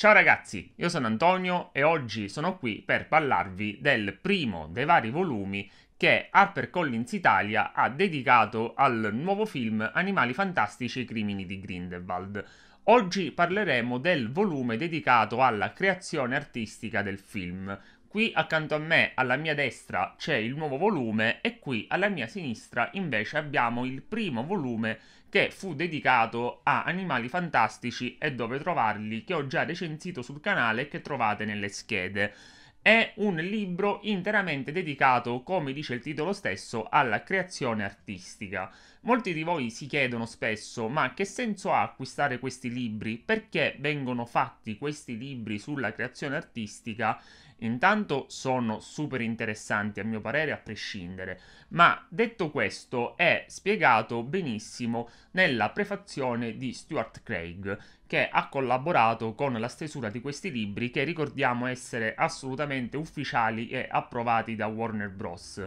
Ciao ragazzi, io sono Antonio e oggi sono qui per parlarvi del primo dei vari volumi che HarperCollins Italia ha dedicato al nuovo film Animali fantastici e i crimini di Grindelwald. Oggi parleremo del volume dedicato alla creazione artistica del film. Qui accanto a me, alla mia destra, c'è il nuovo volume e qui alla mia sinistra invece abbiamo il primo volume che fu dedicato a animali fantastici e dove trovarli, che ho già recensito sul canale e che trovate nelle schede. È un libro interamente dedicato, come dice il titolo stesso, alla creazione artistica. Molti di voi si chiedono spesso: ma che senso ha acquistare questi libri? Perché vengono fatti questi libri sulla creazione artistica? Intanto sono super interessanti a mio parere a prescindere, ma detto questo è spiegato benissimo nella prefazione di Stuart Craig, che ha collaborato con la stesura di questi libri che ricordiamo essere assolutamente ufficiali e approvati da Warner Bros.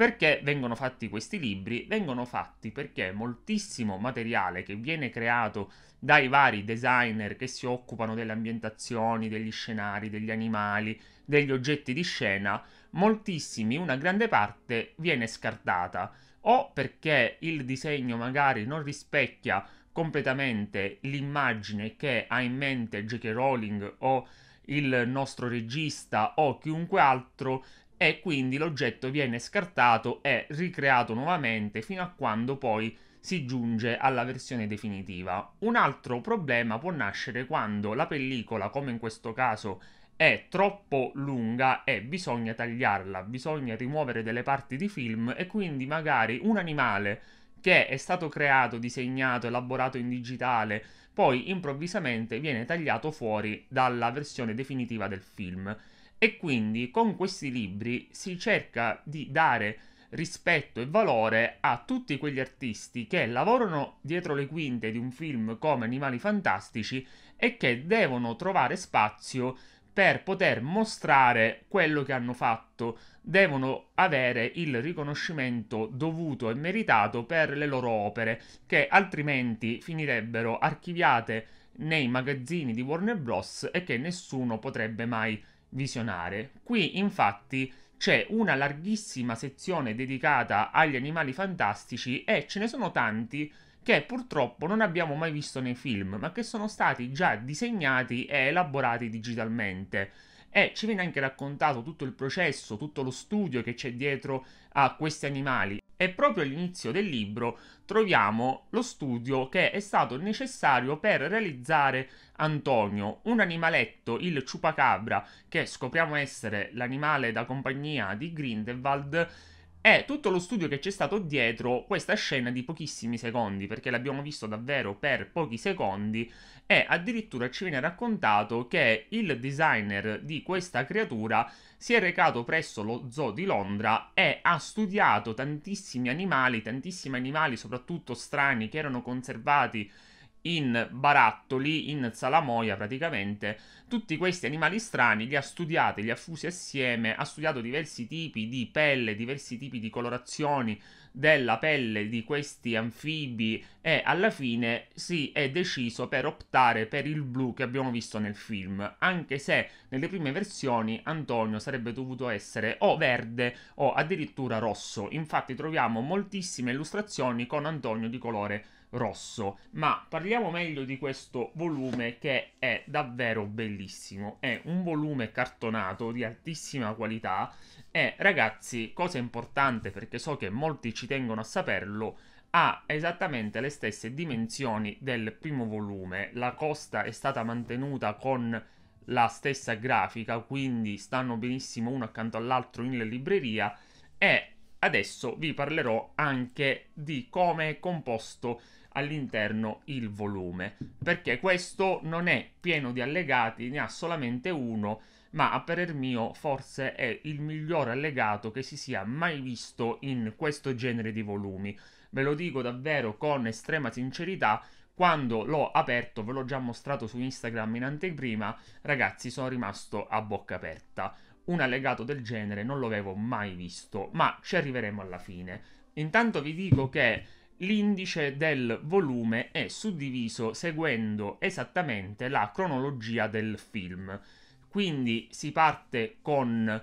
Perché vengono fatti questi libri? Vengono fatti perché moltissimo materiale che viene creato dai vari designer che si occupano delle ambientazioni, degli scenari, degli animali, degli oggetti di scena, moltissimi, una grande parte viene scartata o perché il disegno magari non rispecchia completamente l'immagine che ha in mente J.K. Rowling o il nostro regista o chiunque altro e quindi l'oggetto viene scartato e ricreato nuovamente fino a quando poi si giunge alla versione definitiva. Un altro problema può nascere quando la pellicola, come in questo caso, è troppo lunga e bisogna tagliarla, bisogna rimuovere delle parti di film e quindi magari un animale che è stato creato, disegnato, elaborato in digitale, poi improvvisamente viene tagliato fuori dalla versione definitiva del film. E quindi con questi libri si cerca di dare rispetto e valore a tutti quegli artisti che lavorano dietro le quinte di un film come Animali Fantastici e che devono trovare spazio per poter mostrare quello che hanno fatto, devono avere il riconoscimento dovuto e meritato per le loro opere, che altrimenti finirebbero archiviate nei magazzini di Warner Bros. e che nessuno potrebbe mai visionare. Qui infatti c'è una larghissima sezione dedicata agli animali fantastici e ce ne sono tanti che purtroppo non abbiamo mai visto nei film, ma che sono stati già disegnati e elaborati digitalmente. E ci viene anche raccontato tutto il processo, tutto lo studio che c'è dietro a questi animali. E proprio all'inizio del libro troviamo lo studio che è stato necessario per realizzare Antonio, un animaletto, il ciupacabra, che scopriamo essere l'animale da compagnia di Grindelwald, è tutto lo studio che c'è stato dietro questa scena di pochissimi secondi, perché l'abbiamo visto davvero per pochi secondi e addirittura ci viene raccontato che il designer di questa creatura si è recato presso lo zoo di Londra e ha studiato tantissimi animali, tantissimi animali soprattutto strani che erano conservati in barattoli, in salamoia praticamente, tutti questi animali strani, li ha studiati, li ha fusi assieme, ha studiato diversi tipi di pelle, diversi tipi di colorazioni della pelle di questi anfibi e alla fine si è deciso per optare per il blu che abbiamo visto nel film, anche se nelle prime versioni Antonio sarebbe dovuto essere o verde o addirittura rosso, infatti troviamo moltissime illustrazioni con Antonio di colore rosso. Ma parliamo meglio di questo volume che è davvero bellissimo. È un volume cartonato di altissima qualità e ragazzi, cosa importante perché so che molti ci tengono a saperlo, ha esattamente le stesse dimensioni del primo volume. La costa è stata mantenuta con la stessa grafica, quindi stanno benissimo uno accanto all'altro in libreria e adesso vi parlerò anche di come è composto all'interno il volume, perché questo non è pieno di allegati, ne ha solamente uno, ma a parer mio forse è il miglior allegato che si sia mai visto in questo genere di volumi. Ve lo dico davvero con estrema sincerità, quando l'ho aperto, ve l'ho già mostrato su Instagram in anteprima, ragazzi sono rimasto a bocca aperta. Un allegato del genere non l'avevo mai visto, ma ci arriveremo alla fine. Intanto vi dico che L'indice del volume è suddiviso seguendo esattamente la cronologia del film. Quindi si parte con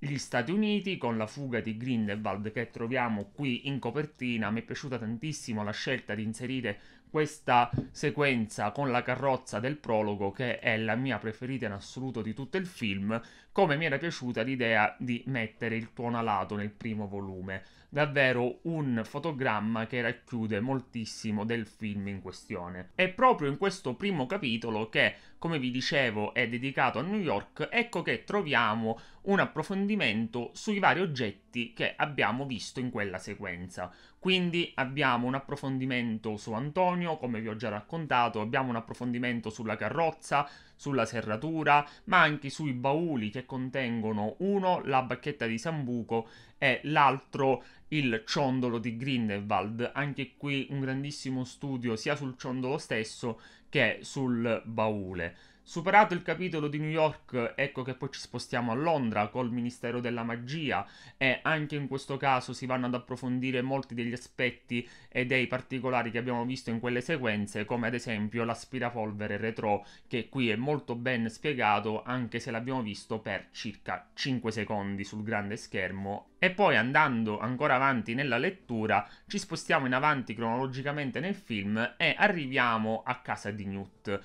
gli Stati Uniti con la fuga di Grindelwald che troviamo qui in copertina. Mi è piaciuta tantissimo la scelta di inserire questa sequenza con la carrozza del prologo che è la mia preferita in assoluto di tutto il film, come mi era piaciuta l'idea di mettere il tuono alato nel primo volume, davvero un fotogramma che racchiude moltissimo del film in questione. È proprio in questo primo capitolo che come vi dicevo, è dedicato a New York, ecco che troviamo un approfondimento sui vari oggetti che abbiamo visto in quella sequenza. Quindi abbiamo un approfondimento su Antonio, come vi ho già raccontato, abbiamo un approfondimento sulla carrozza, sulla serratura, ma anche sui bauli che contengono uno la bacchetta di Sambuco e l'altro il ciondolo di Grindelwald. Anche qui un grandissimo studio sia sul ciondolo stesso che è sul baule. Superato il capitolo di New York, ecco che poi ci spostiamo a Londra col Ministero della Magia e anche in questo caso si vanno ad approfondire molti degli aspetti e dei particolari che abbiamo visto in quelle sequenze, come ad esempio l'aspirapolvere retro che qui è molto ben spiegato anche se l'abbiamo visto per circa 5 secondi sul grande schermo. E poi andando ancora avanti nella lettura ci spostiamo in avanti cronologicamente nel film e arriviamo a casa di Newt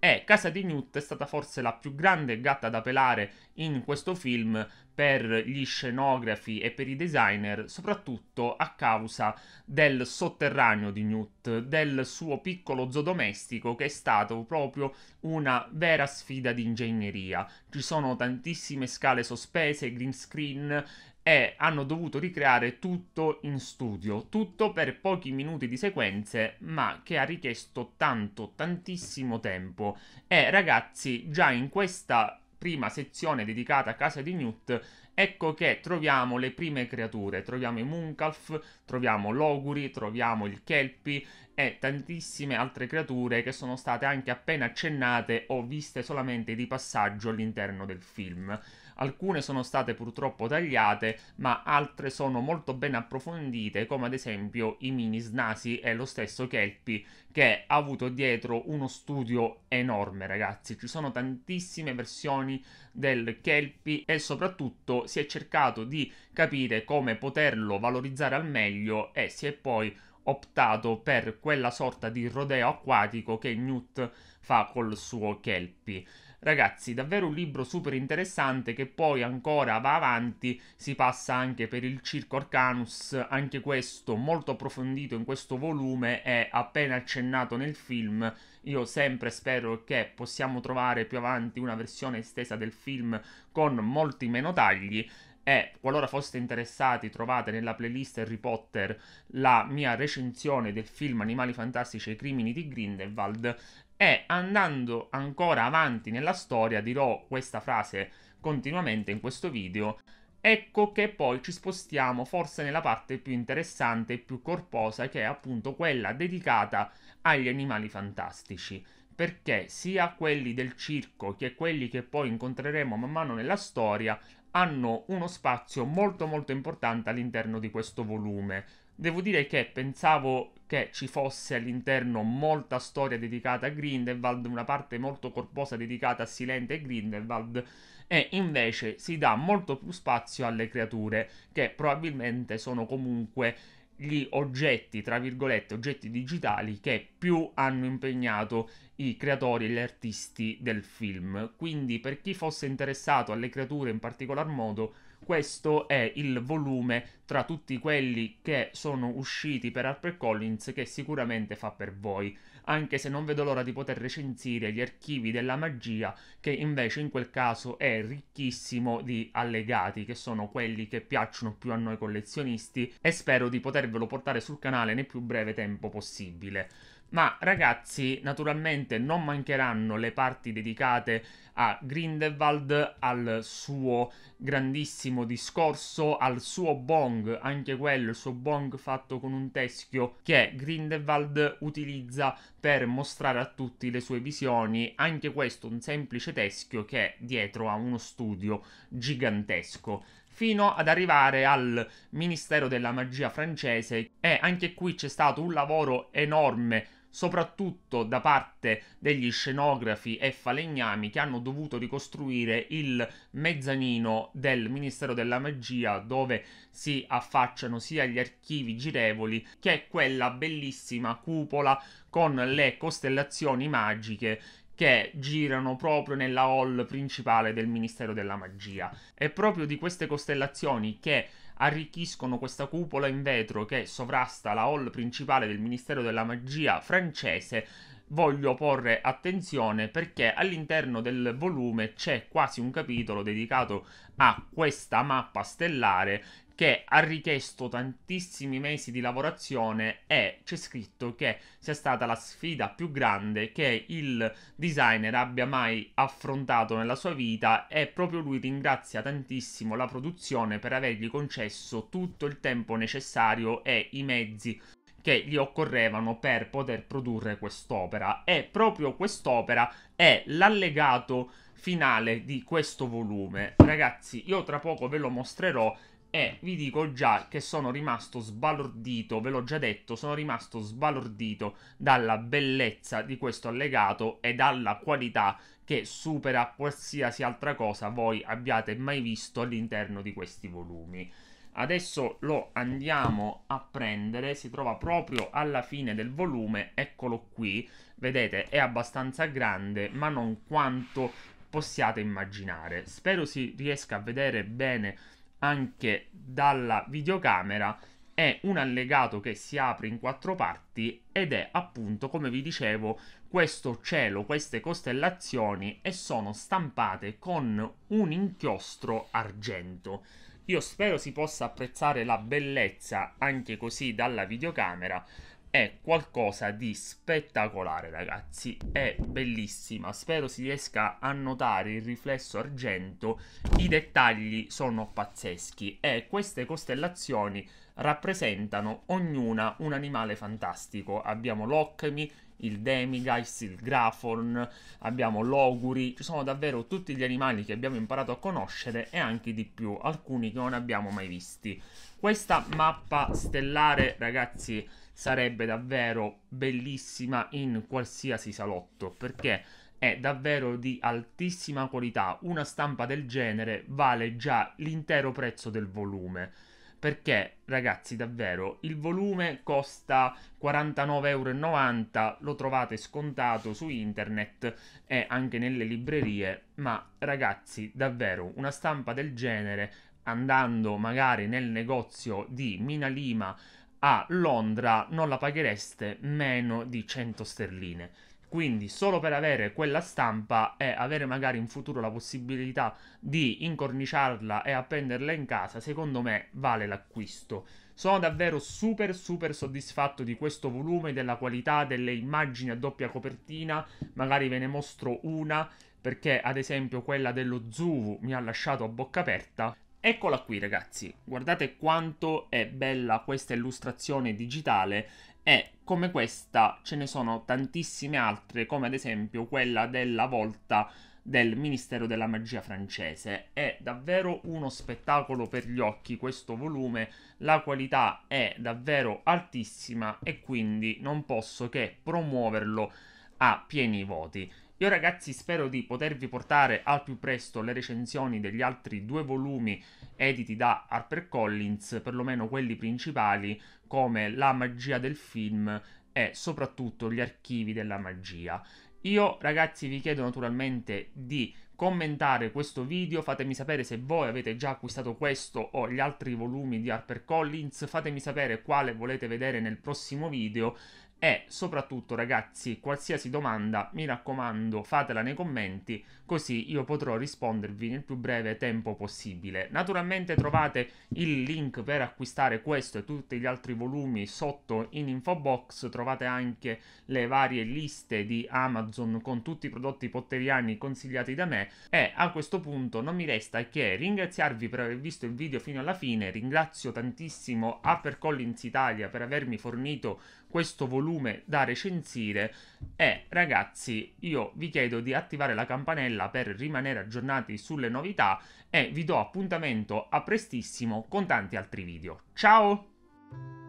e eh, Casa di Newt è stata forse la più grande gatta da pelare in questo film per gli scenografi e per i designer, soprattutto a causa del sotterraneo di Newt, del suo piccolo zoo domestico che è stato proprio una vera sfida di ingegneria. Ci sono tantissime scale sospese, green screen e hanno dovuto ricreare tutto in studio, tutto per pochi minuti di sequenze, ma che ha richiesto tanto, tantissimo tempo. E ragazzi, già in questa prima sezione dedicata a casa di Newt, ecco che troviamo le prime creature, troviamo i Munkalf, troviamo l'Oguri, troviamo il Kelpi e tantissime altre creature che sono state anche appena accennate o viste solamente di passaggio all'interno del film. Alcune sono state purtroppo tagliate, ma altre sono molto ben approfondite, come ad esempio i mini snasi e lo stesso Kelpie, che ha avuto dietro uno studio enorme, ragazzi. Ci sono tantissime versioni del Kelpie e soprattutto si è cercato di capire come poterlo valorizzare al meglio e si è poi optato per quella sorta di rodeo acquatico che Newt fa col suo Kelpie. Ragazzi, davvero un libro super interessante che poi ancora va avanti, si passa anche per il Circo Arcanus, anche questo molto approfondito in questo volume e appena accennato nel film. Io sempre spero che possiamo trovare più avanti una versione estesa del film con molti meno tagli e qualora foste interessati trovate nella playlist Harry Potter la mia recensione del film Animali Fantastici e i Crimini di Grindelwald e andando ancora avanti nella storia dirò questa frase continuamente in questo video, ecco che poi ci spostiamo forse nella parte più interessante e più corposa che è appunto quella dedicata agli animali fantastici perché sia quelli del circo che quelli che poi incontreremo man mano nella storia hanno uno spazio molto molto importante all'interno di questo volume Devo dire che pensavo che ci fosse all'interno molta storia dedicata a Grindelwald, una parte molto corposa dedicata a Silente e Grindelwald, e invece si dà molto più spazio alle creature, che probabilmente sono comunque gli oggetti, tra virgolette, oggetti digitali che più hanno impegnato i creatori e gli artisti del film. Quindi per chi fosse interessato alle creature in particolar modo, questo è il volume tra tutti quelli che sono usciti per Collins che sicuramente fa per voi, anche se non vedo l'ora di poter recensire gli archivi della magia che invece in quel caso è ricchissimo di allegati che sono quelli che piacciono più a noi collezionisti e spero di potervelo portare sul canale nel più breve tempo possibile. Ma ragazzi, naturalmente non mancheranno le parti dedicate a Grindelwald, al suo grandissimo discorso, al suo bong, anche quello, il suo bong fatto con un teschio che Grindelwald utilizza per mostrare a tutti le sue visioni, anche questo un semplice teschio che è dietro a uno studio gigantesco fino ad arrivare al Ministero della Magia francese e anche qui c'è stato un lavoro enorme soprattutto da parte degli scenografi e falegnami che hanno dovuto ricostruire il mezzanino del Ministero della Magia dove si affacciano sia gli archivi girevoli che quella bellissima cupola con le costellazioni magiche che girano proprio nella hall principale del Ministero della Magia. È proprio di queste costellazioni che arricchiscono questa cupola in vetro che sovrasta la hall principale del Ministero della Magia francese voglio porre attenzione perché all'interno del volume c'è quasi un capitolo dedicato a questa mappa stellare che ha richiesto tantissimi mesi di lavorazione e c'è scritto che sia stata la sfida più grande che il designer abbia mai affrontato nella sua vita e proprio lui ringrazia tantissimo la produzione per avergli concesso tutto il tempo necessario e i mezzi che gli occorrevano per poter produrre quest'opera e proprio quest'opera è l'allegato finale di questo volume. Ragazzi, io tra poco ve lo mostrerò e vi dico già che sono rimasto sbalordito, ve l'ho già detto, sono rimasto sbalordito dalla bellezza di questo allegato e dalla qualità che supera qualsiasi altra cosa voi abbiate mai visto all'interno di questi volumi. Adesso lo andiamo a prendere, si trova proprio alla fine del volume, eccolo qui, vedete è abbastanza grande ma non quanto possiate immaginare. Spero si riesca a vedere bene anche dalla videocamera è un allegato che si apre in quattro parti ed è appunto, come vi dicevo, questo cielo, queste costellazioni e sono stampate con un inchiostro argento. Io spero si possa apprezzare la bellezza anche così dalla videocamera è qualcosa di spettacolare, ragazzi. È bellissima. Spero si riesca a notare il riflesso argento. I dettagli sono pazzeschi e eh, queste costellazioni rappresentano ognuna un animale fantastico. Abbiamo l'Occami, il Demigais, il Graforn, abbiamo l'Oguri, ci sono davvero tutti gli animali che abbiamo imparato a conoscere e anche di più, alcuni che non abbiamo mai visti. Questa mappa stellare, ragazzi, sarebbe davvero bellissima in qualsiasi salotto perché è davvero di altissima qualità. Una stampa del genere vale già l'intero prezzo del volume. Perché, ragazzi, davvero, il volume costa 49,90€, lo trovate scontato su internet e anche nelle librerie, ma ragazzi, davvero, una stampa del genere, andando magari nel negozio di Mina Lima, a Londra non la paghereste meno di 100 sterline. Quindi solo per avere quella stampa e avere magari in futuro la possibilità di incorniciarla e appenderla in casa, secondo me vale l'acquisto. Sono davvero super super soddisfatto di questo volume, della qualità delle immagini a doppia copertina, magari ve ne mostro una perché ad esempio quella dello Zuvu mi ha lasciato a bocca aperta Eccola qui ragazzi, guardate quanto è bella questa illustrazione digitale e come questa ce ne sono tantissime altre come ad esempio quella della volta del Ministero della Magia francese. È davvero uno spettacolo per gli occhi questo volume, la qualità è davvero altissima e quindi non posso che promuoverlo a pieni voti. Io ragazzi spero di potervi portare al più presto le recensioni degli altri due volumi editi da HarperCollins, perlomeno quelli principali, come La magia del film e soprattutto gli archivi della magia. Io ragazzi vi chiedo naturalmente di commentare questo video, fatemi sapere se voi avete già acquistato questo o gli altri volumi di HarperCollins, fatemi sapere quale volete vedere nel prossimo video e soprattutto, ragazzi, qualsiasi domanda, mi raccomando, fatela nei commenti, così io potrò rispondervi nel più breve tempo possibile. Naturalmente trovate il link per acquistare questo e tutti gli altri volumi sotto in info box, trovate anche le varie liste di Amazon con tutti i prodotti potteriani consigliati da me e a questo punto non mi resta che ringraziarvi per aver visto il video fino alla fine, ringrazio tantissimo Upper Collins Italia per avermi fornito questo volume volume da recensire e ragazzi io vi chiedo di attivare la campanella per rimanere aggiornati sulle novità e vi do appuntamento a prestissimo con tanti altri video. Ciao!